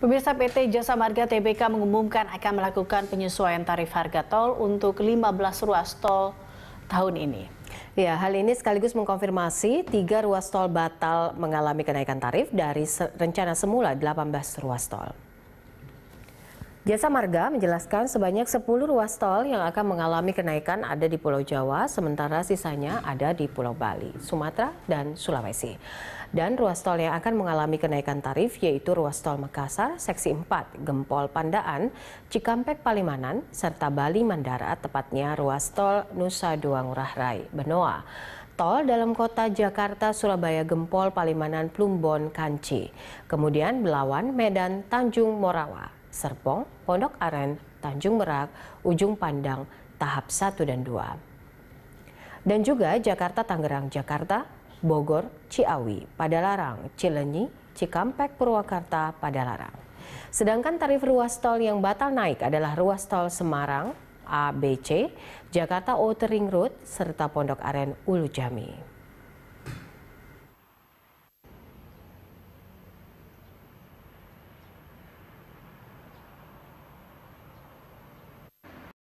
Pemirsa PT Jasa Marga TBK mengumumkan akan melakukan penyesuaian tarif harga tol untuk 15 ruas tol tahun ini. Ya, hal ini sekaligus mengkonfirmasi tiga ruas tol batal mengalami kenaikan tarif dari rencana semula 18 ruas tol. Jasa Marga menjelaskan sebanyak 10 ruas tol yang akan mengalami kenaikan ada di Pulau Jawa, sementara sisanya ada di Pulau Bali, Sumatera, dan Sulawesi. Dan ruas tol yang akan mengalami kenaikan tarif yaitu ruas tol Makassar, Seksi 4, Gempol Pandaan, Cikampek Palimanan, serta Bali Mandara, tepatnya ruas tol Nusa Dua Ngurah Rai, Benoa tol dalam kota Jakarta, Surabaya, Gempol, Palimanan, Plumbon, Kanci. Kemudian Belawan, Medan, Tanjung Morawa, Serpong, Pondok Aren, Tanjung Merak, Ujung Pandang, tahap 1 dan 2. Dan juga Jakarta Tangerang Jakarta, Bogor, Ciawi, Padalarang, Cilenyi, Cikampek Purwakarta, Padalarang. Sedangkan tarif ruas tol yang batal naik adalah ruas tol Semarang, ABC, Jakarta Outer Ring Road, serta Pondok Aren Ulu Jami.